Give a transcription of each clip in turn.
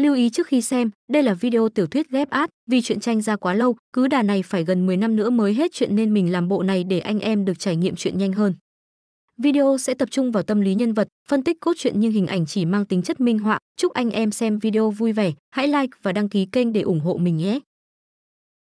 Lưu ý trước khi xem, đây là video tiểu thuyết ghép át, vì chuyện tranh ra quá lâu, cứ đà này phải gần 10 năm nữa mới hết chuyện nên mình làm bộ này để anh em được trải nghiệm chuyện nhanh hơn. Video sẽ tập trung vào tâm lý nhân vật, phân tích cốt truyện nhưng hình ảnh chỉ mang tính chất minh họa. Chúc anh em xem video vui vẻ, hãy like và đăng ký kênh để ủng hộ mình nhé.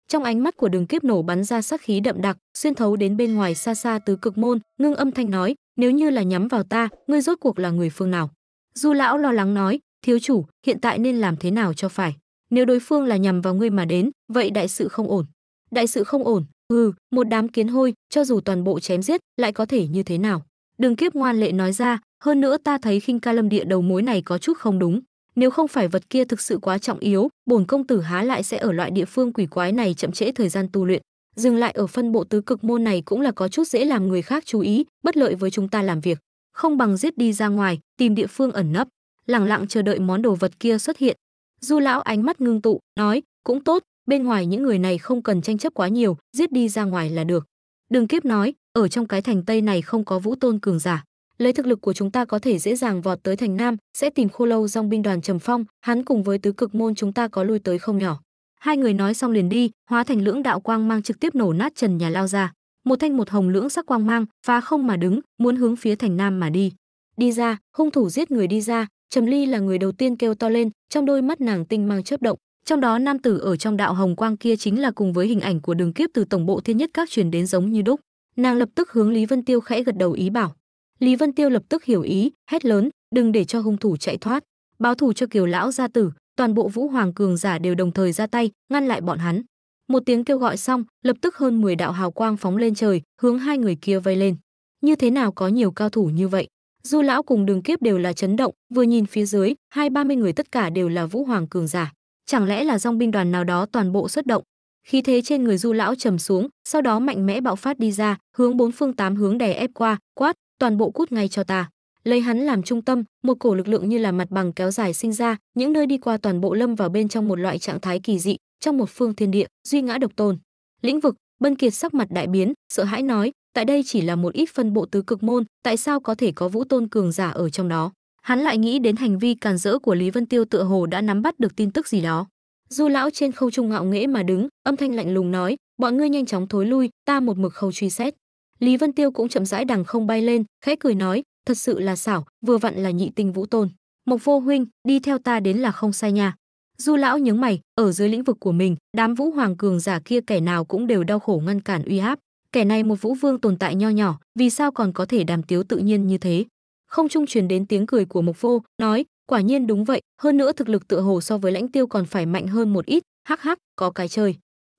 Trong ánh mắt của đường kiếp nổ bắn ra sát khí đậm đặc, xuyên thấu đến bên ngoài xa xa tứ cực môn, ngưng âm thanh nói, nếu như là nhắm vào ta, ngươi rốt cuộc là người phương nào? Du lão lo lắng nói, thiếu chủ hiện tại nên làm thế nào cho phải nếu đối phương là nhằm vào ngươi mà đến vậy đại sự không ổn đại sự không ổn ừ một đám kiến hôi cho dù toàn bộ chém giết lại có thể như thế nào đường kiếp ngoan lệ nói ra hơn nữa ta thấy khinh ca lâm địa đầu mối này có chút không đúng nếu không phải vật kia thực sự quá trọng yếu bổn công tử há lại sẽ ở loại địa phương quỷ quái này chậm trễ thời gian tu luyện dừng lại ở phân bộ tứ cực môn này cũng là có chút dễ làm người khác chú ý bất lợi với chúng ta làm việc không bằng giết đi ra ngoài tìm địa phương ẩn nấp lẳng lặng chờ đợi món đồ vật kia xuất hiện. Du lão ánh mắt ngưng tụ, nói, cũng tốt, bên ngoài những người này không cần tranh chấp quá nhiều, giết đi ra ngoài là được. Đường Kiếp nói, ở trong cái thành Tây này không có vũ tôn cường giả. Lấy thực lực của chúng ta có thể dễ dàng vọt tới thành Nam, sẽ tìm khô lâu dòng binh đoàn Trầm Phong, hắn cùng với tứ cực môn chúng ta có lui tới không nhỏ. Hai người nói xong liền đi, hóa thành lưỡng đạo quang mang trực tiếp nổ nát trần nhà lao ra. Một thanh một hồng lưỡng sắc quang mang, phá không mà đứng, muốn hướng phía thành Nam mà đi. Đi ra, hung thủ giết người đi ra, Trầm Ly là người đầu tiên kêu to lên, trong đôi mắt nàng tinh mang chớp động, trong đó nam tử ở trong đạo hồng quang kia chính là cùng với hình ảnh của đường kiếp từ tổng bộ thiên nhất các truyền đến giống như đúc. Nàng lập tức hướng Lý Vân Tiêu khẽ gật đầu ý bảo. Lý Vân Tiêu lập tức hiểu ý, hét lớn, đừng để cho hung thủ chạy thoát, báo thủ cho Kiều lão gia tử, toàn bộ Vũ Hoàng cường giả đều đồng thời ra tay, ngăn lại bọn hắn. Một tiếng kêu gọi xong, lập tức hơn 10 đạo hào quang phóng lên trời, hướng hai người kia vây lên. Như thế nào có nhiều cao thủ như vậy? Du lão cùng Đường Kiếp đều là chấn động, vừa nhìn phía dưới, hai ba mươi người tất cả đều là vũ hoàng cường giả. Chẳng lẽ là dòng binh đoàn nào đó toàn bộ xuất động? Khí thế trên người Du lão trầm xuống, sau đó mạnh mẽ bạo phát đi ra, hướng bốn phương tám hướng đè ép qua, quát, toàn bộ cút ngay cho ta. Lấy hắn làm trung tâm, một cổ lực lượng như là mặt bằng kéo dài sinh ra, những nơi đi qua toàn bộ lâm vào bên trong một loại trạng thái kỳ dị, trong một phương thiên địa, duy ngã độc tôn. Lĩnh vực, Bân Kiệt sắc mặt đại biến, sợ hãi nói, tại đây chỉ là một ít phân bộ tứ cực môn, tại sao có thể có Vũ Tôn cường giả ở trong đó? Hắn lại nghĩ đến hành vi càn rỡ của Lý Vân Tiêu tựa hồ đã nắm bắt được tin tức gì đó. Du lão trên khâu trung ngạo nghễ mà đứng, âm thanh lạnh lùng nói, "Bọn ngươi nhanh chóng thối lui, ta một mực khâu truy xét." Lý Vân Tiêu cũng chậm rãi đằng không bay lên, khẽ cười nói, "Thật sự là xảo, vừa vặn là nhị tinh Vũ Tôn. Mộc Vô huynh, đi theo ta đến là không sai nha." Du lão nhướng mày, ở dưới lĩnh vực của mình, đám Vũ Hoàng cường giả kia kẻ nào cũng đều đau khổ ngăn cản uy áp, kẻ này một vũ vương tồn tại nho nhỏ vì sao còn có thể đàm tiếu tự nhiên như thế không trung truyền đến tiếng cười của mục vô nói quả nhiên đúng vậy hơn nữa thực lực tựa hồ so với lãnh tiêu còn phải mạnh hơn một ít hắc hắc có cái chơi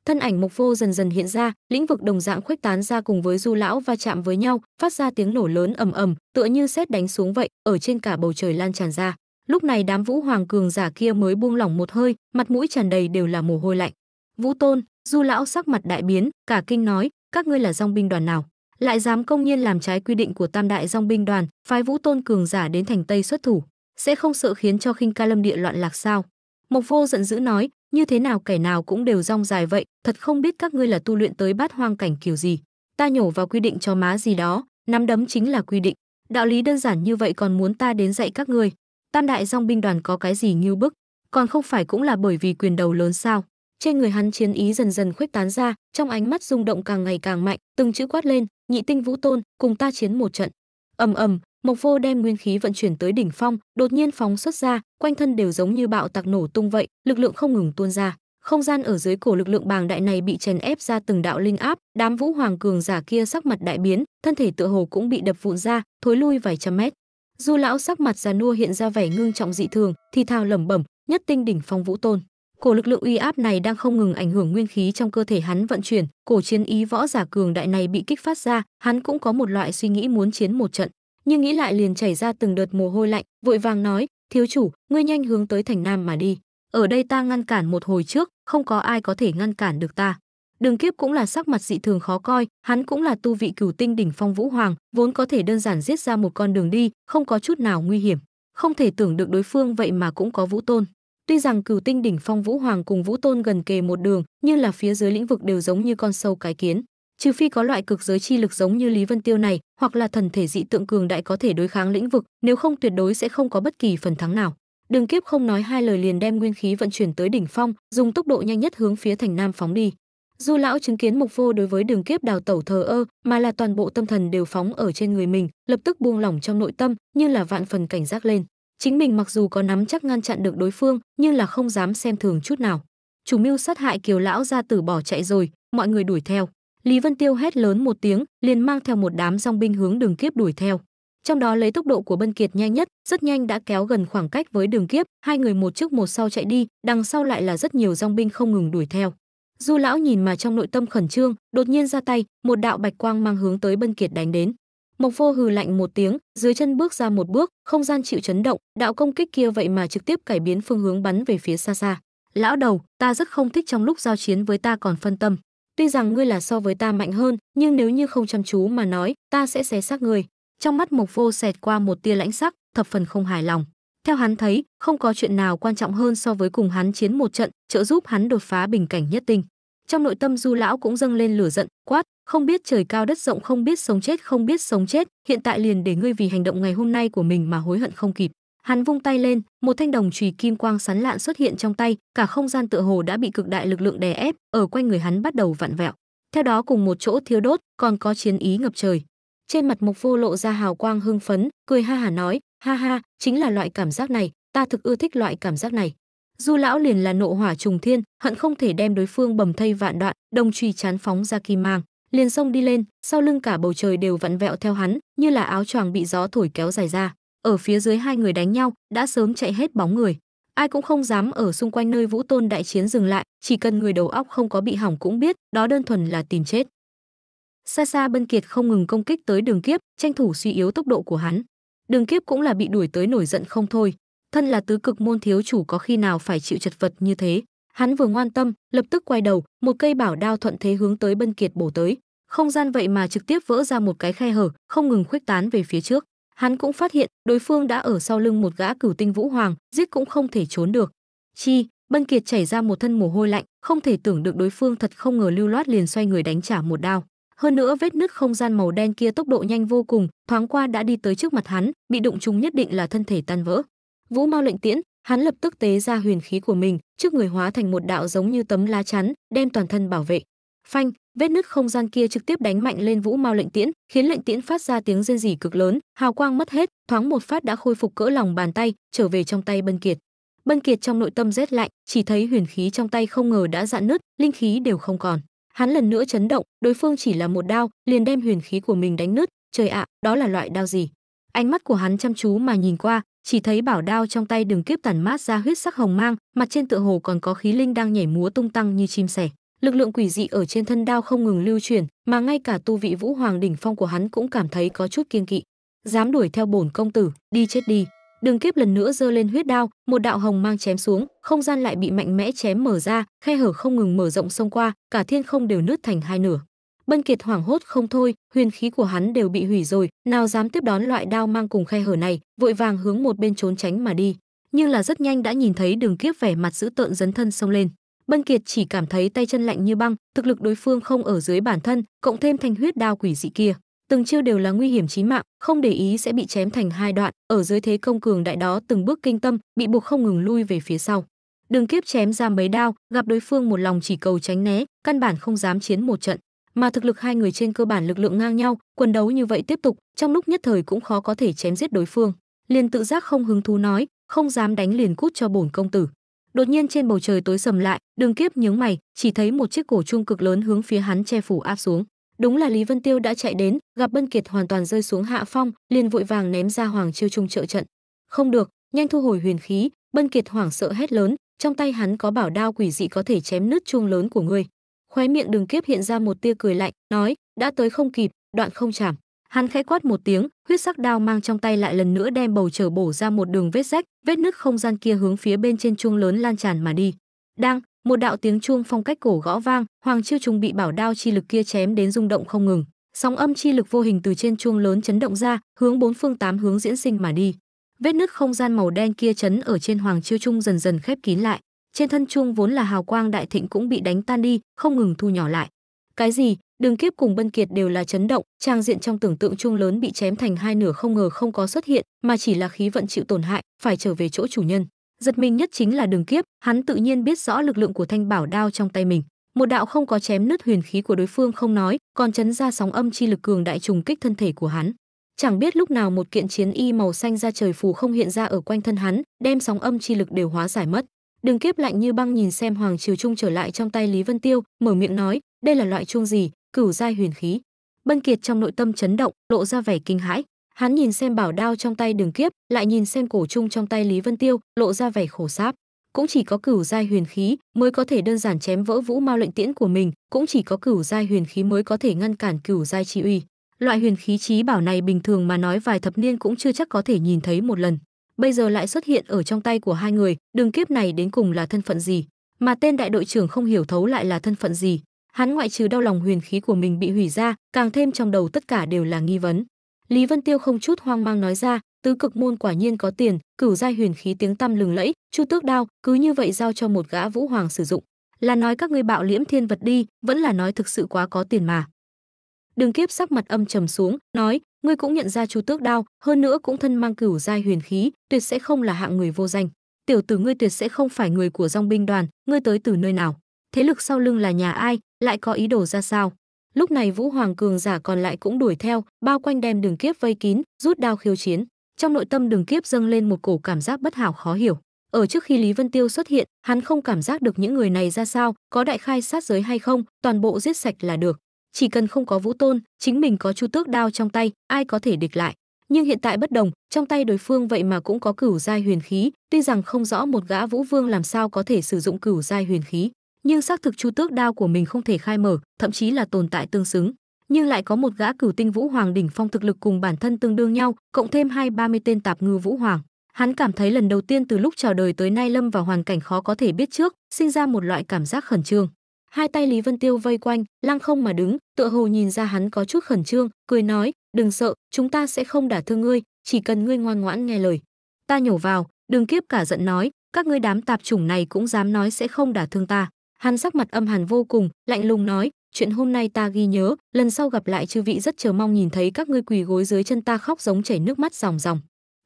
thân ảnh mục vô dần dần hiện ra lĩnh vực đồng dạng khuếch tán ra cùng với du lão va chạm với nhau phát ra tiếng nổ lớn ầm ầm tựa như sét đánh xuống vậy ở trên cả bầu trời lan tràn ra lúc này đám vũ hoàng cường giả kia mới buông lỏng một hơi mặt mũi tràn đầy đều là mồ hôi lạnh vũ tôn du lão sắc mặt đại biến cả kinh nói các ngươi là dòng binh đoàn nào lại dám công nhiên làm trái quy định của tam đại dòng binh đoàn phái vũ tôn cường giả đến thành tây xuất thủ sẽ không sợ khiến cho khinh ca lâm địa loạn lạc sao mộc vô giận dữ nói như thế nào kẻ nào cũng đều rong dài vậy thật không biết các ngươi là tu luyện tới bát hoang cảnh kiểu gì ta nhổ vào quy định cho má gì đó nắm đấm chính là quy định đạo lý đơn giản như vậy còn muốn ta đến dạy các ngươi tam đại dòng binh đoàn có cái gì nghiêu bức còn không phải cũng là bởi vì quyền đầu lớn sao trên người hắn chiến ý dần dần khuếch tán ra trong ánh mắt rung động càng ngày càng mạnh từng chữ quát lên nhị tinh vũ tôn cùng ta chiến một trận ầm ầm mộc vô đem nguyên khí vận chuyển tới đỉnh phong đột nhiên phóng xuất ra quanh thân đều giống như bạo tạc nổ tung vậy lực lượng không ngừng tuôn ra không gian ở dưới cổ lực lượng bàng đại này bị chèn ép ra từng đạo linh áp đám vũ hoàng cường giả kia sắc mặt đại biến thân thể tựa hồ cũng bị đập vụn ra thối lui vài trăm mét du lão sắc mặt già nua hiện ra vẻ ngưng trọng dị thường thì thào lẩm bẩm nhất tinh đỉnh phong vũ tôn cổ lực lượng uy áp này đang không ngừng ảnh hưởng nguyên khí trong cơ thể hắn vận chuyển cổ chiến ý võ giả cường đại này bị kích phát ra hắn cũng có một loại suy nghĩ muốn chiến một trận nhưng nghĩ lại liền chảy ra từng đợt mồ hôi lạnh vội vàng nói thiếu chủ ngươi nhanh hướng tới thành nam mà đi ở đây ta ngăn cản một hồi trước không có ai có thể ngăn cản được ta đường kiếp cũng là sắc mặt dị thường khó coi hắn cũng là tu vị cửu tinh đỉnh phong vũ hoàng vốn có thể đơn giản giết ra một con đường đi không có chút nào nguy hiểm không thể tưởng được đối phương vậy mà cũng có vũ tôn Tuy rằng cửu tinh đỉnh phong Vũ Hoàng cùng Vũ Tôn gần kề một đường, nhưng là phía dưới lĩnh vực đều giống như con sâu cái kiến. Trừ phi có loại cực giới chi lực giống như Lý Vân Tiêu này, hoặc là thần thể dị tượng cường đại có thể đối kháng lĩnh vực, nếu không tuyệt đối sẽ không có bất kỳ phần thắng nào. Đường Kiếp không nói hai lời liền đem nguyên khí vận chuyển tới đỉnh phong, dùng tốc độ nhanh nhất hướng phía thành Nam phóng đi. Du lão chứng kiến mục Vô đối với Đường Kiếp đào tẩu thờ ơ, mà là toàn bộ tâm thần đều phóng ở trên người mình, lập tức buông lỏng trong nội tâm, như là vạn phần cảnh giác lên chính mình mặc dù có nắm chắc ngăn chặn được đối phương nhưng là không dám xem thường chút nào chủ mưu sát hại kiều lão ra tử bỏ chạy rồi mọi người đuổi theo lý vân tiêu hét lớn một tiếng liền mang theo một đám dòng binh hướng đường kiếp đuổi theo trong đó lấy tốc độ của bân kiệt nhanh nhất rất nhanh đã kéo gần khoảng cách với đường kiếp hai người một trước một sau chạy đi đằng sau lại là rất nhiều dòng binh không ngừng đuổi theo du lão nhìn mà trong nội tâm khẩn trương đột nhiên ra tay một đạo bạch quang mang hướng tới bân kiệt đánh đến Mộc Phô hừ lạnh một tiếng, dưới chân bước ra một bước, không gian chịu chấn động, đạo công kích kia vậy mà trực tiếp cải biến phương hướng bắn về phía xa xa. Lão đầu, ta rất không thích trong lúc giao chiến với ta còn phân tâm. Tuy rằng ngươi là so với ta mạnh hơn, nhưng nếu như không chăm chú mà nói, ta sẽ xé xác ngươi. Trong mắt Mộc Vô xẹt qua một tia lãnh sắc, thập phần không hài lòng. Theo hắn thấy, không có chuyện nào quan trọng hơn so với cùng hắn chiến một trận, trợ giúp hắn đột phá bình cảnh nhất tinh trong nội tâm du lão cũng dâng lên lửa giận quát không biết trời cao đất rộng không biết sống chết không biết sống chết hiện tại liền để ngươi vì hành động ngày hôm nay của mình mà hối hận không kịp hắn vung tay lên một thanh đồng chùy kim quang sán lạn xuất hiện trong tay cả không gian tựa hồ đã bị cực đại lực lượng đè ép ở quanh người hắn bắt đầu vặn vẹo theo đó cùng một chỗ thiếu đốt còn có chiến ý ngập trời trên mặt mục vô lộ ra hào quang hưng phấn cười ha hà nói ha ha chính là loại cảm giác này ta thực ưa thích loại cảm giác này du lão liền là nộ hỏa trùng thiên hận không thể đem đối phương bầm thây vạn đoạn đồng truy chán phóng ra kim mang liền xông đi lên sau lưng cả bầu trời đều vặn vẹo theo hắn như là áo choàng bị gió thổi kéo dài ra ở phía dưới hai người đánh nhau đã sớm chạy hết bóng người ai cũng không dám ở xung quanh nơi vũ tôn đại chiến dừng lại chỉ cần người đầu óc không có bị hỏng cũng biết đó đơn thuần là tìm chết xa xa bân kiệt không ngừng công kích tới đường kiếp tranh thủ suy yếu tốc độ của hắn đường kiếp cũng là bị đuổi tới nổi giận không thôi thân là tứ cực môn thiếu chủ có khi nào phải chịu chật vật như thế hắn vừa ngoan tâm lập tức quay đầu một cây bảo đao thuận thế hướng tới bân kiệt bổ tới không gian vậy mà trực tiếp vỡ ra một cái khe hở không ngừng khuếch tán về phía trước hắn cũng phát hiện đối phương đã ở sau lưng một gã cửu tinh vũ hoàng giết cũng không thể trốn được chi bân kiệt chảy ra một thân mồ hôi lạnh không thể tưởng được đối phương thật không ngờ lưu loát liền xoay người đánh trả một đao hơn nữa vết nứt không gian màu đen kia tốc độ nhanh vô cùng thoáng qua đã đi tới trước mặt hắn bị đụng chúng nhất định là thân thể tan vỡ Vũ Mao lệnh tiễn, hắn lập tức tế ra huyền khí của mình, trước người hóa thành một đạo giống như tấm lá chắn, đem toàn thân bảo vệ. Phanh, vết nứt không gian kia trực tiếp đánh mạnh lên Vũ Mao lệnh tiễn, khiến lệnh tiễn phát ra tiếng rên rỉ cực lớn, hào quang mất hết, thoáng một phát đã khôi phục cỡ lòng bàn tay, trở về trong tay Bân Kiệt. Bân Kiệt trong nội tâm rét lạnh, chỉ thấy huyền khí trong tay không ngờ đã dạn nứt, linh khí đều không còn. Hắn lần nữa chấn động, đối phương chỉ là một đao, liền đem huyền khí của mình đánh nứt, trời ạ, đó là loại đao gì? Ánh mắt của hắn chăm chú mà nhìn qua, chỉ thấy bảo đao trong tay đường kiếp tàn mát ra huyết sắc hồng mang mặt trên tựa hồ còn có khí linh đang nhảy múa tung tăng như chim sẻ lực lượng quỷ dị ở trên thân đao không ngừng lưu chuyển mà ngay cả tu vị vũ hoàng đỉnh phong của hắn cũng cảm thấy có chút kiêng kỵ dám đuổi theo bổn công tử đi chết đi đường kiếp lần nữa giơ lên huyết đao một đạo hồng mang chém xuống không gian lại bị mạnh mẽ chém mở ra khe hở không ngừng mở rộng xông qua cả thiên không đều nứt thành hai nửa Bân Kiệt hoảng hốt không thôi, huyền khí của hắn đều bị hủy rồi, nào dám tiếp đón loại đao mang cùng khe hở này, vội vàng hướng một bên trốn tránh mà đi. Nhưng là rất nhanh đã nhìn thấy Đường Kiếp vẻ mặt dữ tợn dấn thân xông lên. Bân Kiệt chỉ cảm thấy tay chân lạnh như băng, thực lực đối phương không ở dưới bản thân, cộng thêm thanh huyết đao quỷ dị kia, từng chiêu đều là nguy hiểm chí mạng, không để ý sẽ bị chém thành hai đoạn, ở dưới thế công cường đại đó từng bước kinh tâm, bị buộc không ngừng lui về phía sau. Đường Kiếp chém ra mấy đao, gặp đối phương một lòng chỉ cầu tránh né, căn bản không dám chiến một trận, mà thực lực hai người trên cơ bản lực lượng ngang nhau, quần đấu như vậy tiếp tục, trong lúc nhất thời cũng khó có thể chém giết đối phương. Liền tự giác không hứng thú nói, không dám đánh liền cút cho bổn công tử. Đột nhiên trên bầu trời tối sầm lại, Đường Kiếp nhướng mày, chỉ thấy một chiếc cổ trung cực lớn hướng phía hắn che phủ áp xuống. Đúng là Lý Vân Tiêu đã chạy đến, gặp Bân Kiệt hoàn toàn rơi xuống hạ phong, liền vội vàng ném ra Hoàng Chiêu Trung trợ trận. Không được, nhanh thu hồi huyền khí, Bân Kiệt hoảng sợ hét lớn, trong tay hắn có bảo đao quỷ dị có thể chém nứt chuông lớn của ngươi khóe miệng đường kiếp hiện ra một tia cười lạnh nói đã tới không kịp đoạn không chảm hắn khẽ quát một tiếng huyết sắc đao mang trong tay lại lần nữa đem bầu trời bổ ra một đường vết rách vết nứt không gian kia hướng phía bên trên chuông lớn lan tràn mà đi đang một đạo tiếng chuông phong cách cổ gõ vang hoàng chiêu trùng bị bảo đao chi lực kia chém đến rung động không ngừng sóng âm chi lực vô hình từ trên chuông lớn chấn động ra hướng bốn phương tám hướng diễn sinh mà đi vết nứt không gian màu đen kia chấn ở trên hoàng chiêu trung dần dần khép kín lại trên thân chuông vốn là hào quang đại thịnh cũng bị đánh tan đi, không ngừng thu nhỏ lại. Cái gì? Đường Kiếp cùng Bân Kiệt đều là chấn động, trang diện trong tưởng tượng chuông lớn bị chém thành hai nửa không ngờ không có xuất hiện, mà chỉ là khí vận chịu tổn hại, phải trở về chỗ chủ nhân. Giật mình nhất chính là Đường Kiếp, hắn tự nhiên biết rõ lực lượng của thanh bảo đao trong tay mình. Một đạo không có chém nứt huyền khí của đối phương không nói, còn chấn ra sóng âm chi lực cường đại trùng kích thân thể của hắn. Chẳng biết lúc nào một kiện chiến y màu xanh ra trời phù không hiện ra ở quanh thân hắn, đem sóng âm chi lực đều hóa giải mất. Đường Kiếp lạnh như băng nhìn xem Hoàng Triều Trung trở lại trong tay Lý Vân Tiêu, mở miệng nói, đây là loại trung gì, cửu giai huyền khí. Bân Kiệt trong nội tâm chấn động, lộ ra vẻ kinh hãi. Hắn nhìn xem bảo đao trong tay Đường Kiếp, lại nhìn xem cổ trung trong tay Lý Vân Tiêu, lộ ra vẻ khổ sáp. Cũng chỉ có cửu giai huyền khí mới có thể đơn giản chém vỡ vũ mao lệnh tiễn của mình, cũng chỉ có cửu giai huyền khí mới có thể ngăn cản cửu giai chi uy. Loại huyền khí trí bảo này bình thường mà nói vài thập niên cũng chưa chắc có thể nhìn thấy một lần bây giờ lại xuất hiện ở trong tay của hai người, đường kiếp này đến cùng là thân phận gì? Mà tên đại đội trưởng không hiểu thấu lại là thân phận gì? Hắn ngoại trừ đau lòng huyền khí của mình bị hủy ra, càng thêm trong đầu tất cả đều là nghi vấn. Lý Vân Tiêu không chút hoang mang nói ra, tứ cực môn quả nhiên có tiền, cửu giai huyền khí tiếng tăm lừng lẫy, chu tước đao, cứ như vậy giao cho một gã vũ hoàng sử dụng. Là nói các ngươi bạo liễm thiên vật đi, vẫn là nói thực sự quá có tiền mà. Đường Kiếp sắc mặt âm trầm xuống, nói, ngươi cũng nhận ra chú tước đao hơn nữa cũng thân mang cửu giai huyền khí tuyệt sẽ không là hạng người vô danh tiểu tử ngươi tuyệt sẽ không phải người của dòng binh đoàn ngươi tới từ nơi nào thế lực sau lưng là nhà ai lại có ý đồ ra sao lúc này vũ hoàng cường giả còn lại cũng đuổi theo bao quanh đem đường kiếp vây kín rút đao khiêu chiến trong nội tâm đường kiếp dâng lên một cổ cảm giác bất hảo khó hiểu ở trước khi lý vân tiêu xuất hiện hắn không cảm giác được những người này ra sao có đại khai sát giới hay không toàn bộ giết sạch là được chỉ cần không có vũ tôn chính mình có chu tước đao trong tay ai có thể địch lại nhưng hiện tại bất đồng trong tay đối phương vậy mà cũng có cửu giai huyền khí tuy rằng không rõ một gã vũ vương làm sao có thể sử dụng cửu giai huyền khí nhưng xác thực chu tước đao của mình không thể khai mở thậm chí là tồn tại tương xứng nhưng lại có một gã cửu tinh vũ hoàng đỉnh phong thực lực cùng bản thân tương đương nhau cộng thêm hai ba mươi tên tạp ngư vũ hoàng hắn cảm thấy lần đầu tiên từ lúc chào đời tới nay lâm vào hoàn cảnh khó có thể biết trước sinh ra một loại cảm giác khẩn trương hai tay lý vân tiêu vây quanh lăng không mà đứng tựa hồ nhìn ra hắn có chút khẩn trương cười nói đừng sợ chúng ta sẽ không đả thương ngươi chỉ cần ngươi ngoan ngoãn nghe lời ta nhổ vào đừng kiếp cả giận nói các ngươi đám tạp chủng này cũng dám nói sẽ không đả thương ta hắn sắc mặt âm hàn vô cùng lạnh lùng nói chuyện hôm nay ta ghi nhớ lần sau gặp lại chư vị rất chờ mong nhìn thấy các ngươi quỳ gối dưới chân ta khóc giống chảy nước mắt ròng ròng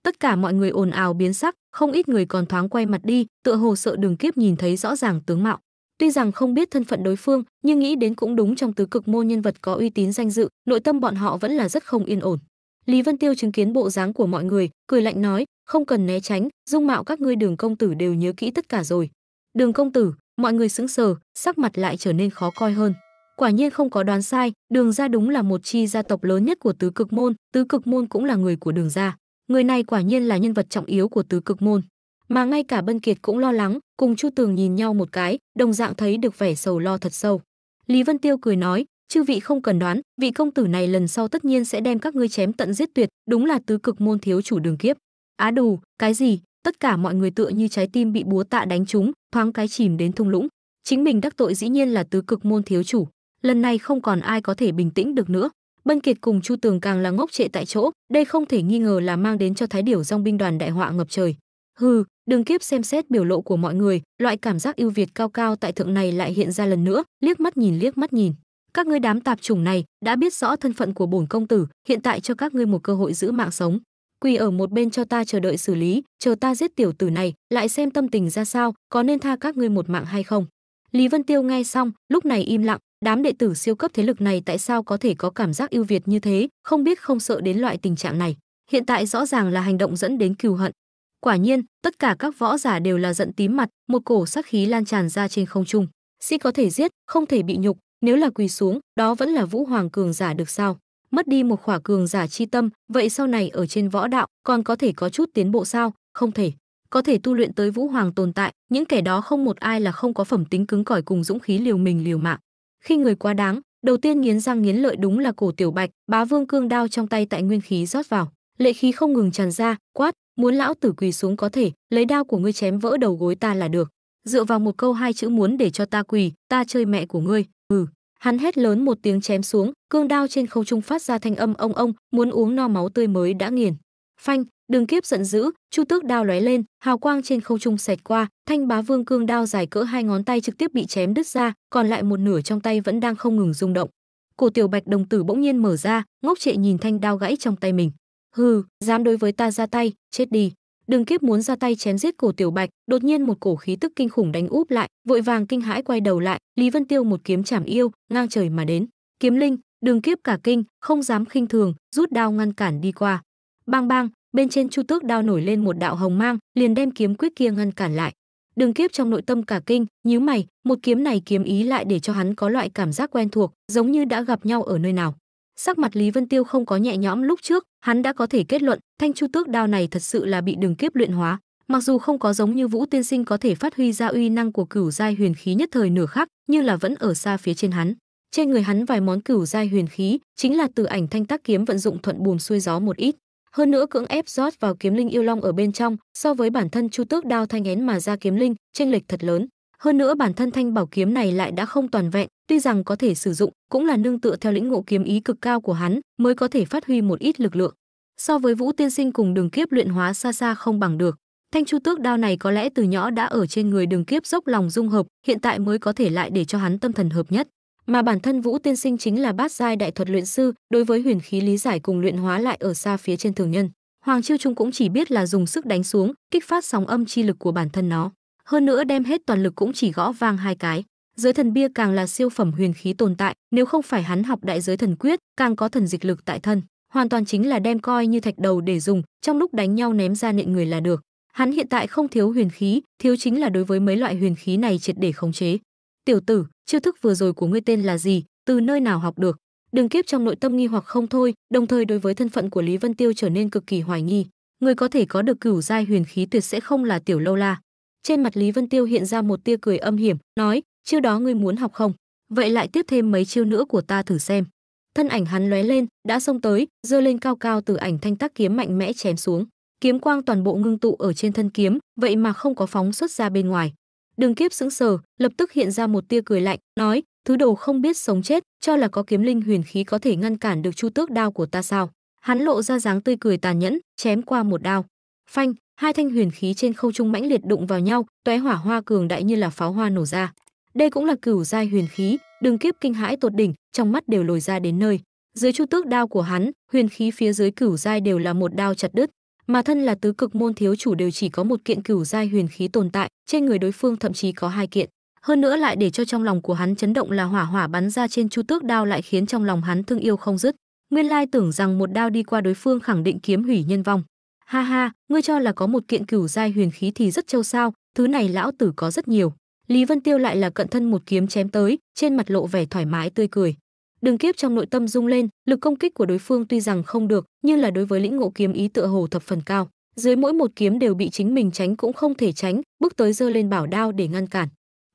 tất cả mọi người ồn ào biến sắc không ít người còn thoáng quay mặt đi tựa hồ sợ đường kiếp nhìn thấy rõ ràng tướng mạo Tuy rằng không biết thân phận đối phương, nhưng nghĩ đến cũng đúng trong tứ cực môn nhân vật có uy tín danh dự, nội tâm bọn họ vẫn là rất không yên ổn. Lý Vân Tiêu chứng kiến bộ dáng của mọi người, cười lạnh nói, không cần né tránh, dung mạo các ngươi Đường công tử đều nhớ kỹ tất cả rồi. Đường công tử, mọi người sững sờ, sắc mặt lại trở nên khó coi hơn. Quả nhiên không có đoán sai, Đường gia đúng là một chi gia tộc lớn nhất của Tứ Cực môn, Tứ Cực môn cũng là người của Đường gia. Người này quả nhiên là nhân vật trọng yếu của Tứ Cực môn mà ngay cả Bân Kiệt cũng lo lắng, cùng Chu Tường nhìn nhau một cái, đồng dạng thấy được vẻ sầu lo thật sâu. Lý Vân Tiêu cười nói, chư vị không cần đoán, vị công tử này lần sau tất nhiên sẽ đem các ngươi chém tận giết tuyệt, đúng là tứ cực môn thiếu chủ đường kiếp. Á đù, cái gì? Tất cả mọi người tựa như trái tim bị búa tạ đánh trúng, thoáng cái chìm đến thung lũng. Chính mình đắc tội dĩ nhiên là tứ cực môn thiếu chủ, lần này không còn ai có thể bình tĩnh được nữa. Bân Kiệt cùng Chu Tường càng là ngốc trệ tại chỗ, đây không thể nghi ngờ là mang đến cho Thái Điểu Dòng binh đoàn đại họa ngập trời hừ đừng kiếp xem xét biểu lộ của mọi người loại cảm giác ưu việt cao cao tại thượng này lại hiện ra lần nữa liếc mắt nhìn liếc mắt nhìn các ngươi đám tạp chủng này đã biết rõ thân phận của bổn công tử hiện tại cho các ngươi một cơ hội giữ mạng sống quỳ ở một bên cho ta chờ đợi xử lý chờ ta giết tiểu tử này lại xem tâm tình ra sao có nên tha các ngươi một mạng hay không lý vân tiêu nghe xong lúc này im lặng đám đệ tử siêu cấp thế lực này tại sao có thể có cảm giác ưu việt như thế không biết không sợ đến loại tình trạng này hiện tại rõ ràng là hành động dẫn đến cừu hận quả nhiên tất cả các võ giả đều là giận tím mặt một cổ sát khí lan tràn ra trên không trung sĩ có thể giết không thể bị nhục nếu là quỳ xuống đó vẫn là vũ hoàng cường giả được sao mất đi một khỏa cường giả chi tâm vậy sau này ở trên võ đạo còn có thể có chút tiến bộ sao không thể có thể tu luyện tới vũ hoàng tồn tại những kẻ đó không một ai là không có phẩm tính cứng cỏi cùng dũng khí liều mình liều mạng khi người quá đáng đầu tiên nghiến răng nghiến lợi đúng là cổ tiểu bạch bá vương cương đao trong tay tại nguyên khí rót vào lệ khí không ngừng tràn ra quát muốn lão tử quỳ xuống có thể lấy đao của ngươi chém vỡ đầu gối ta là được dựa vào một câu hai chữ muốn để cho ta quỳ ta chơi mẹ của ngươi ừ hắn hét lớn một tiếng chém xuống cương đao trên không trung phát ra thanh âm ông ông muốn uống no máu tươi mới đã nghiền phanh đừng kiếp giận dữ chu tước đao lóe lên hào quang trên không trung xẹt qua thanh bá vương cương đao dài cỡ hai ngón tay trực tiếp bị chém đứt ra còn lại một nửa trong tay vẫn đang không ngừng rung động cổ tiểu bạch đồng tử bỗng nhiên mở ra ngốc trệ nhìn thanh đao gãy trong tay mình hừ dám đối với ta ra tay chết đi đừng kiếp muốn ra tay chém giết cổ tiểu bạch đột nhiên một cổ khí tức kinh khủng đánh úp lại vội vàng kinh hãi quay đầu lại lý vân tiêu một kiếm chảm yêu ngang trời mà đến kiếm linh đường kiếp cả kinh không dám khinh thường rút đao ngăn cản đi qua bang bang bên trên chu tước đao nổi lên một đạo hồng mang liền đem kiếm quyết kia ngăn cản lại đường kiếp trong nội tâm cả kinh nhíu mày một kiếm này kiếm ý lại để cho hắn có loại cảm giác quen thuộc giống như đã gặp nhau ở nơi nào sắc mặt lý vân tiêu không có nhẹ nhõm lúc trước hắn đã có thể kết luận thanh chu tước đao này thật sự là bị đường kiếp luyện hóa mặc dù không có giống như vũ tiên sinh có thể phát huy ra uy năng của cửu giai huyền khí nhất thời nửa khác nhưng là vẫn ở xa phía trên hắn trên người hắn vài món cửu giai huyền khí chính là từ ảnh thanh tác kiếm vận dụng thuận buồm xuôi gió một ít hơn nữa cưỡng ép rót vào kiếm linh yêu long ở bên trong so với bản thân chu tước đao thanh én mà ra kiếm linh chênh lệch thật lớn hơn nữa bản thân thanh bảo kiếm này lại đã không toàn vẹn tuy rằng có thể sử dụng, cũng là nương tựa theo lĩnh ngộ kiếm ý cực cao của hắn mới có thể phát huy một ít lực lượng. So với Vũ Tiên Sinh cùng Đường Kiếp luyện hóa xa xa không bằng được. Thanh Chu Tước đao này có lẽ từ nhỏ đã ở trên người Đường Kiếp dốc lòng dung hợp, hiện tại mới có thể lại để cho hắn tâm thần hợp nhất. Mà bản thân Vũ Tiên Sinh chính là bát giai đại thuật luyện sư, đối với huyền khí lý giải cùng luyện hóa lại ở xa phía trên thường nhân. Hoàng Chiêu Trung cũng chỉ biết là dùng sức đánh xuống, kích phát sóng âm chi lực của bản thân nó. Hơn nữa đem hết toàn lực cũng chỉ gõ vang hai cái giới thần bia càng là siêu phẩm huyền khí tồn tại, nếu không phải hắn học đại giới thần quyết, càng có thần dịch lực tại thân, hoàn toàn chính là đem coi như thạch đầu để dùng, trong lúc đánh nhau ném ra nện người là được. Hắn hiện tại không thiếu huyền khí, thiếu chính là đối với mấy loại huyền khí này triệt để khống chế. Tiểu tử, chiêu thức vừa rồi của ngươi tên là gì, từ nơi nào học được? Đường Kiếp trong nội tâm nghi hoặc không thôi, đồng thời đối với thân phận của Lý Vân Tiêu trở nên cực kỳ hoài nghi. Người có thể có được cửu giai huyền khí tuyệt sẽ không là tiểu lâu la. Trên mặt Lý Vân Tiêu hiện ra một tia cười âm hiểm, nói: chiêu đó ngươi muốn học không vậy lại tiếp thêm mấy chiêu nữa của ta thử xem thân ảnh hắn lóe lên đã xông tới giơ lên cao cao từ ảnh thanh tác kiếm mạnh mẽ chém xuống kiếm quang toàn bộ ngưng tụ ở trên thân kiếm vậy mà không có phóng xuất ra bên ngoài đường kiếp sững sờ lập tức hiện ra một tia cười lạnh nói thứ đồ không biết sống chết cho là có kiếm linh huyền khí có thể ngăn cản được chu tước đao của ta sao hắn lộ ra dáng tươi cười tàn nhẫn chém qua một đao phanh hai thanh huyền khí trên khâu trung mãnh liệt đụng vào nhau tóe hỏa hoa cường đại như là pháo hoa nổ ra đây cũng là cửu giai huyền khí, đường kiếp kinh hãi tột đỉnh, trong mắt đều lồi ra đến nơi. Dưới chu tước đao của hắn, huyền khí phía dưới cửu giai đều là một đao chặt đứt, mà thân là tứ cực môn thiếu chủ đều chỉ có một kiện cửu giai huyền khí tồn tại, trên người đối phương thậm chí có hai kiện. Hơn nữa lại để cho trong lòng của hắn chấn động là hỏa hỏa bắn ra trên chu tước đao lại khiến trong lòng hắn thương yêu không dứt. Nguyên Lai tưởng rằng một đao đi qua đối phương khẳng định kiếm hủy nhân vong. Ha ha, ngươi cho là có một kiện cửu giai huyền khí thì rất châu sao, thứ này lão tử có rất nhiều. Lý Vân Tiêu lại là cận thân một kiếm chém tới, trên mặt lộ vẻ thoải mái tươi cười. Đường Kiếp trong nội tâm rung lên, lực công kích của đối phương tuy rằng không được, nhưng là đối với lĩnh ngộ kiếm ý tựa hồ thập phần cao, dưới mỗi một kiếm đều bị chính mình tránh cũng không thể tránh, bước tới giơ lên bảo đao để ngăn cản.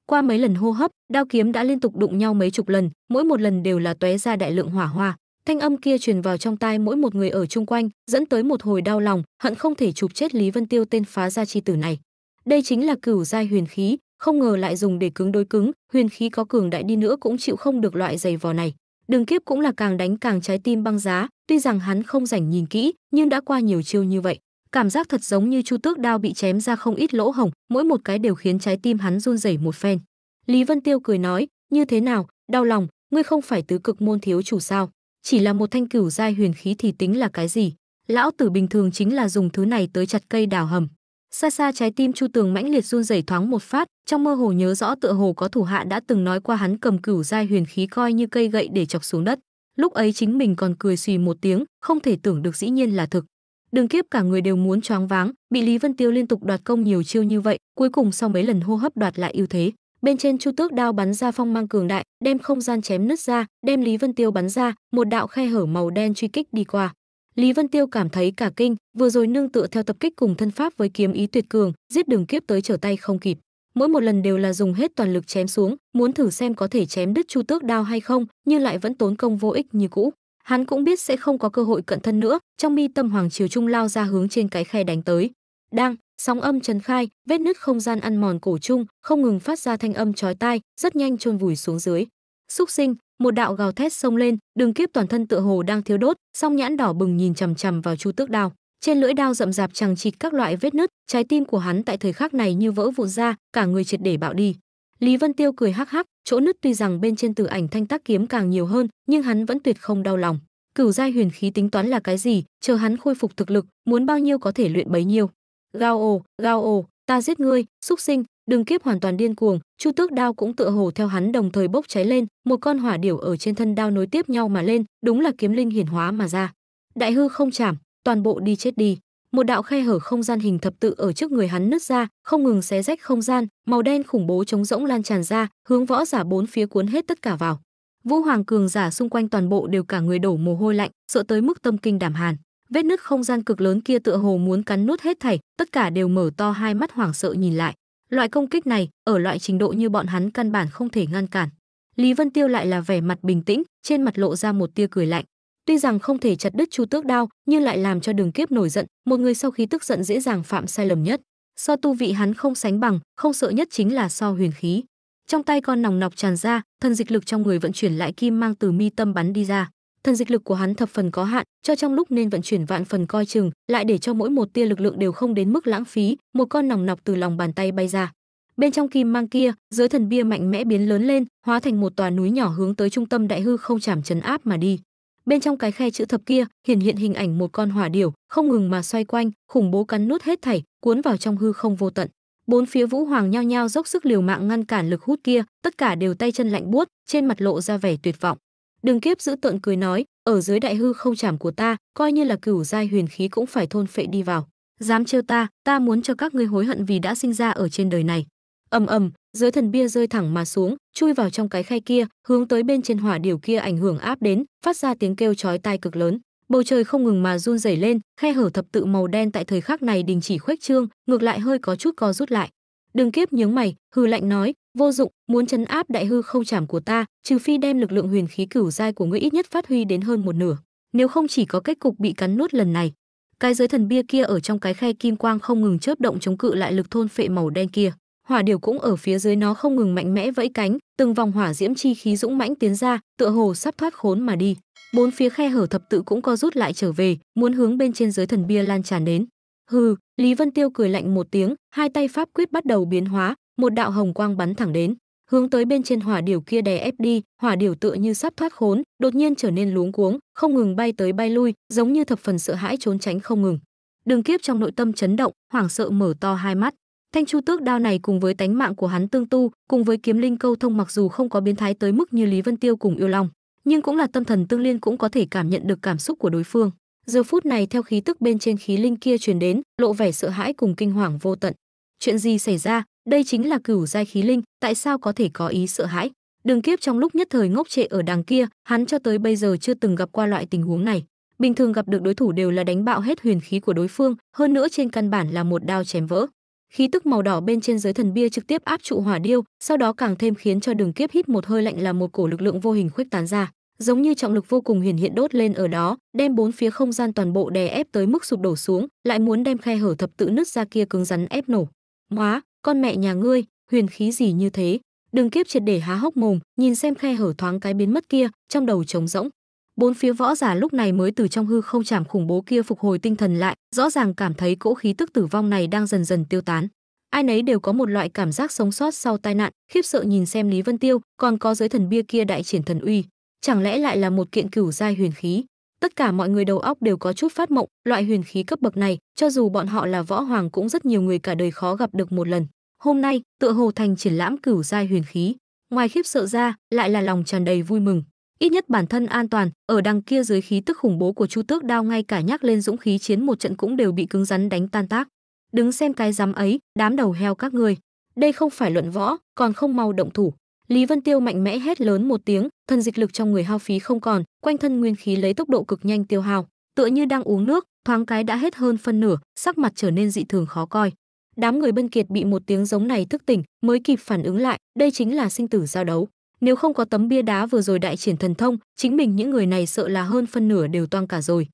Qua mấy lần hô hấp, đao kiếm đã liên tục đụng nhau mấy chục lần, mỗi một lần đều là tóe ra đại lượng hỏa hoa. Thanh âm kia truyền vào trong tai mỗi một người ở chung quanh, dẫn tới một hồi đau lòng, hận không thể chụp chết Lý Vân Tiêu tên phá gia chi tử này. Đây chính là cửu giai huyền khí, không ngờ lại dùng để cứng đối cứng, huyền khí có cường đại đi nữa cũng chịu không được loại giày vò này. Đường Kiếp cũng là càng đánh càng trái tim băng giá, tuy rằng hắn không rảnh nhìn kỹ, nhưng đã qua nhiều chiêu như vậy, cảm giác thật giống như chu tước đao bị chém ra không ít lỗ hổng, mỗi một cái đều khiến trái tim hắn run rẩy một phen. Lý Vân Tiêu cười nói, như thế nào, đau lòng, ngươi không phải tứ cực môn thiếu chủ sao? Chỉ là một thanh cửu giai huyền khí thì tính là cái gì? Lão tử bình thường chính là dùng thứ này tới chặt cây đào hầm, xa xa trái tim chu tường mãnh liệt run rẩy thoáng một phát trong mơ hồ nhớ rõ tựa hồ có thủ hạ đã từng nói qua hắn cầm cửu giai huyền khí coi như cây gậy để chọc xuống đất lúc ấy chính mình còn cười xì một tiếng không thể tưởng được dĩ nhiên là thực đường kiếp cả người đều muốn choáng váng bị lý vân tiêu liên tục đoạt công nhiều chiêu như vậy cuối cùng sau mấy lần hô hấp đoạt lại ưu thế bên trên chu tước đao bắn ra phong mang cường đại đem không gian chém nứt ra đem lý vân tiêu bắn ra một đạo khe hở màu đen truy kích đi qua Lý Vân Tiêu cảm thấy cả kinh, vừa rồi nương tựa theo tập kích cùng thân pháp với kiếm ý tuyệt cường, giết đường kiếp tới trở tay không kịp. Mỗi một lần đều là dùng hết toàn lực chém xuống, muốn thử xem có thể chém đứt Chu Tước đao hay không, nhưng lại vẫn tốn công vô ích như cũ. Hắn cũng biết sẽ không có cơ hội cận thân nữa, trong mi tâm hoàng triều trung lao ra hướng trên cái khe đánh tới. Đang, sóng âm trần khai, vết nứt không gian ăn mòn cổ trung, không ngừng phát ra thanh âm chói tai, rất nhanh chôn vùi xuống dưới. Súc sinh, một đạo gào thét xông lên đường kiếp toàn thân tựa hồ đang thiếu đốt song nhãn đỏ bừng nhìn chằm chằm vào chu tước đao trên lưỡi đao rậm rạp chằng chịt các loại vết nứt trái tim của hắn tại thời khắc này như vỡ vụn ra cả người triệt để bạo đi lý vân tiêu cười hắc hắc chỗ nứt tuy rằng bên trên từ ảnh thanh tác kiếm càng nhiều hơn nhưng hắn vẫn tuyệt không đau lòng cửu giai huyền khí tính toán là cái gì chờ hắn khôi phục thực lực muốn bao nhiêu có thể luyện bấy nhiêu gao ồ gao ồ ta giết ngươi xúc sinh Đường Kiếp hoàn toàn điên cuồng, Chu Tước đao cũng tựa hồ theo hắn đồng thời bốc cháy lên, một con hỏa điểu ở trên thân đao nối tiếp nhau mà lên, đúng là kiếm linh hiển hóa mà ra. Đại hư không chạm, toàn bộ đi chết đi. Một đạo khe hở không gian hình thập tự ở trước người hắn nứt ra, không ngừng xé rách không gian, màu đen khủng bố trống rỗng lan tràn ra, hướng võ giả bốn phía cuốn hết tất cả vào. Vũ Hoàng cường giả xung quanh toàn bộ đều cả người đổ mồ hôi lạnh, sợ tới mức tâm kinh đảm hàn. Vết nứt không gian cực lớn kia tựa hồ muốn cắn nuốt hết thảy, tất cả đều mở to hai mắt hoảng sợ nhìn lại Loại công kích này, ở loại trình độ như bọn hắn căn bản không thể ngăn cản. Lý Vân Tiêu lại là vẻ mặt bình tĩnh, trên mặt lộ ra một tia cười lạnh. Tuy rằng không thể chặt đứt Chu Tước đao, nhưng lại làm cho Đường Kiếp nổi giận, một người sau khi tức giận dễ dàng phạm sai lầm nhất. So tu vị hắn không sánh bằng, không sợ nhất chính là so huyền khí. Trong tay con nòng nọc tràn ra, thần dịch lực trong người vận chuyển lại kim mang từ mi tâm bắn đi ra thần dịch lực của hắn thập phần có hạn cho trong lúc nên vận chuyển vạn phần coi chừng lại để cho mỗi một tia lực lượng đều không đến mức lãng phí một con nòng nọc từ lòng bàn tay bay ra bên trong kim mang kia giới thần bia mạnh mẽ biến lớn lên hóa thành một tòa núi nhỏ hướng tới trung tâm đại hư không chảm chấn áp mà đi bên trong cái khe chữ thập kia hiển hiện hình ảnh một con hỏa điểu không ngừng mà xoay quanh khủng bố cắn nuốt hết thảy cuốn vào trong hư không vô tận bốn phía vũ hoàng nhao nhao dốc sức liều mạng ngăn cản lực hút kia tất cả đều tay chân lạnh buốt trên mặt lộ ra vẻ tuyệt vọng Đường Kiếp giữ tợn cười nói, ở dưới đại hư không chảm của ta, coi như là cửu giai huyền khí cũng phải thôn phệ đi vào. Dám trêu ta, ta muốn cho các ngươi hối hận vì đã sinh ra ở trên đời này. Ầm ầm, dưới thần bia rơi thẳng mà xuống, chui vào trong cái khay kia, hướng tới bên trên hỏa điều kia ảnh hưởng áp đến, phát ra tiếng kêu chói tai cực lớn. Bầu trời không ngừng mà run rẩy lên, khe hở thập tự màu đen tại thời khắc này đình chỉ khuếch trương, ngược lại hơi có chút co rút lại. Đường Kiếp nhướng mày, hư lạnh nói, vô dụng muốn chấn áp đại hư không chảm của ta trừ phi đem lực lượng huyền khí cửu giai của ngươi ít nhất phát huy đến hơn một nửa nếu không chỉ có kết cục bị cắn nuốt lần này cái giới thần bia kia ở trong cái khe kim quang không ngừng chớp động chống cự lại lực thôn phệ màu đen kia hỏa điều cũng ở phía dưới nó không ngừng mạnh mẽ vẫy cánh từng vòng hỏa diễm chi khí dũng mãnh tiến ra tựa hồ sắp thoát khốn mà đi bốn phía khe hở thập tự cũng co rút lại trở về muốn hướng bên trên giới thần bia lan tràn đến hừ lý vân tiêu cười lạnh một tiếng hai tay pháp quyết bắt đầu biến hóa một đạo hồng quang bắn thẳng đến hướng tới bên trên hỏa điều kia đè ép đi hỏa điều tựa như sắp thoát khốn đột nhiên trở nên luống cuống không ngừng bay tới bay lui giống như thập phần sợ hãi trốn tránh không ngừng đường kiếp trong nội tâm chấn động hoảng sợ mở to hai mắt thanh chu tước đao này cùng với tánh mạng của hắn tương tu cùng với kiếm linh câu thông mặc dù không có biến thái tới mức như lý vân tiêu cùng yêu long nhưng cũng là tâm thần tương liên cũng có thể cảm nhận được cảm xúc của đối phương giờ phút này theo khí tức bên trên khí linh kia truyền đến lộ vẻ sợ hãi cùng kinh hoàng vô tận chuyện gì xảy ra đây chính là cửu giai khí linh tại sao có thể có ý sợ hãi đường kiếp trong lúc nhất thời ngốc trệ ở đằng kia hắn cho tới bây giờ chưa từng gặp qua loại tình huống này bình thường gặp được đối thủ đều là đánh bạo hết huyền khí của đối phương hơn nữa trên căn bản là một đao chém vỡ khí tức màu đỏ bên trên giới thần bia trực tiếp áp trụ hỏa điêu sau đó càng thêm khiến cho đường kiếp hít một hơi lạnh là một cổ lực lượng vô hình khuếch tán ra giống như trọng lực vô cùng hiển hiện đốt lên ở đó đem bốn phía không gian toàn bộ đè ép tới mức sụp đổ xuống lại muốn đem khe hở thập tự nứt ra kia cứng rắn ép nổ hóa con mẹ nhà ngươi, huyền khí gì như thế? Đừng kiếp triệt để há hốc mồm, nhìn xem khe hở thoáng cái biến mất kia, trong đầu trống rỗng. Bốn phía võ giả lúc này mới từ trong hư không chảm khủng bố kia phục hồi tinh thần lại, rõ ràng cảm thấy cỗ khí tức tử vong này đang dần dần tiêu tán. Ai nấy đều có một loại cảm giác sống sót sau tai nạn, khiếp sợ nhìn xem Lý Vân Tiêu, còn có giới thần bia kia đại triển thần uy, chẳng lẽ lại là một kiện cửu giai huyền khí? tất cả mọi người đầu óc đều có chút phát mộng, loại huyền khí cấp bậc này, cho dù bọn họ là võ hoàng cũng rất nhiều người cả đời khó gặp được một lần. Hôm nay, tựa hồ thành triển lãm cửu giai huyền khí, ngoài khiếp sợ ra, lại là lòng tràn đầy vui mừng. Ít nhất bản thân an toàn, ở đằng kia dưới khí tức khủng bố của Chu Tước Đao ngay cả nhắc lên dũng khí chiến một trận cũng đều bị cứng rắn đánh tan tác. Đứng xem cái dám ấy, đám đầu heo các ngươi, đây không phải luận võ, còn không mau động thủ. Lý Vân Tiêu mạnh mẽ hét lớn một tiếng, thần dịch lực trong người hao phí không còn, quanh thân nguyên khí lấy tốc độ cực nhanh tiêu hao, tựa như đang uống nước, thoáng cái đã hết hơn phân nửa, sắc mặt trở nên dị thường khó coi. Đám người bên Kiệt bị một tiếng giống này thức tỉnh, mới kịp phản ứng lại, đây chính là sinh tử giao đấu. Nếu không có tấm bia đá vừa rồi đại triển thần thông, chính mình những người này sợ là hơn phân nửa đều toang cả rồi.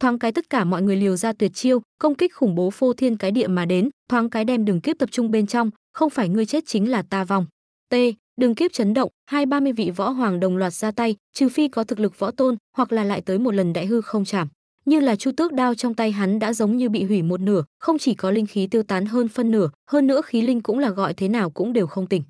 Thoáng cái tất cả mọi người liều ra tuyệt chiêu, công kích khủng bố phô thiên cái địa mà đến, thoáng cái đem đường kiếp tập trung bên trong, không phải ngươi chết chính là ta vong. T, Đường kiếp chấn động, hai ba mươi vị võ hoàng đồng loạt ra tay, trừ phi có thực lực võ tôn, hoặc là lại tới một lần đại hư không chạm. Như là chu tước đao trong tay hắn đã giống như bị hủy một nửa, không chỉ có linh khí tiêu tán hơn phân nửa, hơn nữa khí linh cũng là gọi thế nào cũng đều không tỉnh.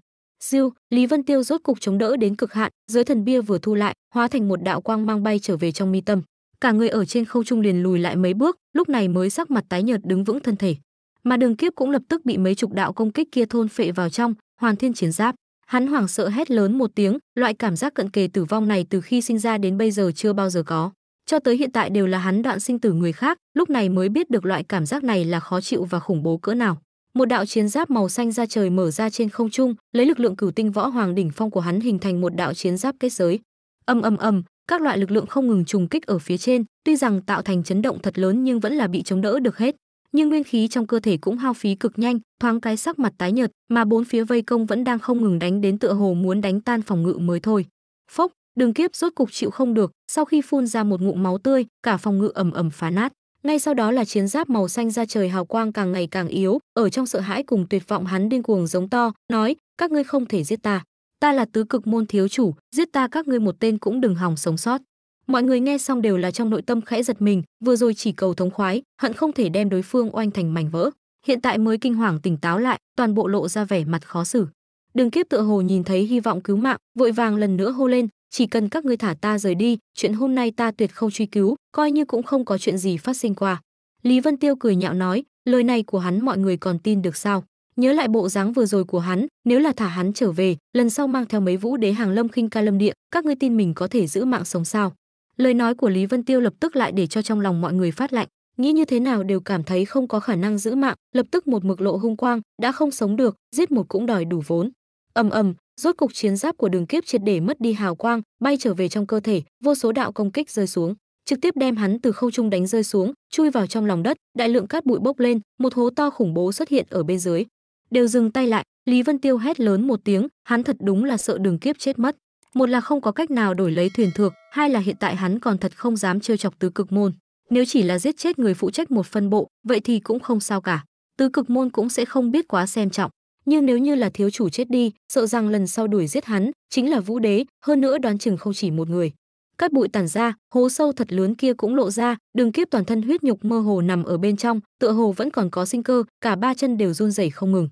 Diêu, Lý Vân Tiêu rốt cục chống đỡ đến cực hạn, giới thần bia vừa thu lại, hóa thành một đạo quang mang bay trở về trong mi tâm. Cả người ở trên không trung liền lùi lại mấy bước, lúc này mới sắc mặt tái nhợt đứng vững thân thể. Mà Đường Kiếp cũng lập tức bị mấy chục đạo công kích kia thôn phệ vào trong, hoàn thiên chiến giáp. Hắn hoảng sợ hét lớn một tiếng, loại cảm giác cận kề tử vong này từ khi sinh ra đến bây giờ chưa bao giờ có. Cho tới hiện tại đều là hắn đoạn sinh tử người khác, lúc này mới biết được loại cảm giác này là khó chịu và khủng bố cỡ nào. Một đạo chiến giáp màu xanh ra trời mở ra trên không trung, lấy lực lượng cửu tinh võ hoàng đỉnh phong của hắn hình thành một đạo chiến giáp kết giới. Âm âm âm, các loại lực lượng không ngừng trùng kích ở phía trên, tuy rằng tạo thành chấn động thật lớn nhưng vẫn là bị chống đỡ được hết nhưng nguyên khí trong cơ thể cũng hao phí cực nhanh, thoáng cái sắc mặt tái nhợt, mà bốn phía vây công vẫn đang không ngừng đánh đến tựa hồ muốn đánh tan phòng ngự mới thôi. Phốc, Đường Kiếp rốt cục chịu không được, sau khi phun ra một ngụm máu tươi, cả phòng ngự ầm ầm phá nát. Ngay sau đó là chiến giáp màu xanh ra trời hào quang càng ngày càng yếu, ở trong sợ hãi cùng tuyệt vọng hắn điên cuồng giống to, nói: "Các ngươi không thể giết ta, ta là tứ cực môn thiếu chủ, giết ta các ngươi một tên cũng đừng hòng sống sót." mọi người nghe xong đều là trong nội tâm khẽ giật mình vừa rồi chỉ cầu thống khoái hận không thể đem đối phương oanh thành mảnh vỡ hiện tại mới kinh hoàng tỉnh táo lại toàn bộ lộ ra vẻ mặt khó xử đường kiếp tựa hồ nhìn thấy hy vọng cứu mạng vội vàng lần nữa hô lên chỉ cần các ngươi thả ta rời đi chuyện hôm nay ta tuyệt không truy cứu coi như cũng không có chuyện gì phát sinh qua lý vân tiêu cười nhạo nói lời này của hắn mọi người còn tin được sao nhớ lại bộ dáng vừa rồi của hắn nếu là thả hắn trở về lần sau mang theo mấy vũ đế hàng lâm khinh ca lâm địa các ngươi tin mình có thể giữ mạng sống sao Lời nói của Lý Vân Tiêu lập tức lại để cho trong lòng mọi người phát lạnh, nghĩ như thế nào đều cảm thấy không có khả năng giữ mạng, lập tức một mực lộ hung quang, đã không sống được, giết một cũng đòi đủ vốn. Ầm ầm, rốt cục chiến giáp của Đường Kiếp triệt để mất đi hào quang, bay trở về trong cơ thể, vô số đạo công kích rơi xuống, trực tiếp đem hắn từ không trung đánh rơi xuống, chui vào trong lòng đất, đại lượng cát bụi bốc lên, một hố to khủng bố xuất hiện ở bên dưới. Đều dừng tay lại, Lý Vân Tiêu hét lớn một tiếng, hắn thật đúng là sợ Đường Kiếp chết mất một là không có cách nào đổi lấy thuyền thược hai là hiện tại hắn còn thật không dám trêu chọc tứ cực môn nếu chỉ là giết chết người phụ trách một phân bộ vậy thì cũng không sao cả tứ cực môn cũng sẽ không biết quá xem trọng nhưng nếu như là thiếu chủ chết đi sợ rằng lần sau đuổi giết hắn chính là vũ đế hơn nữa đoán chừng không chỉ một người cát bụi tản ra hố sâu thật lớn kia cũng lộ ra đường kiếp toàn thân huyết nhục mơ hồ nằm ở bên trong tựa hồ vẫn còn có sinh cơ cả ba chân đều run rẩy không ngừng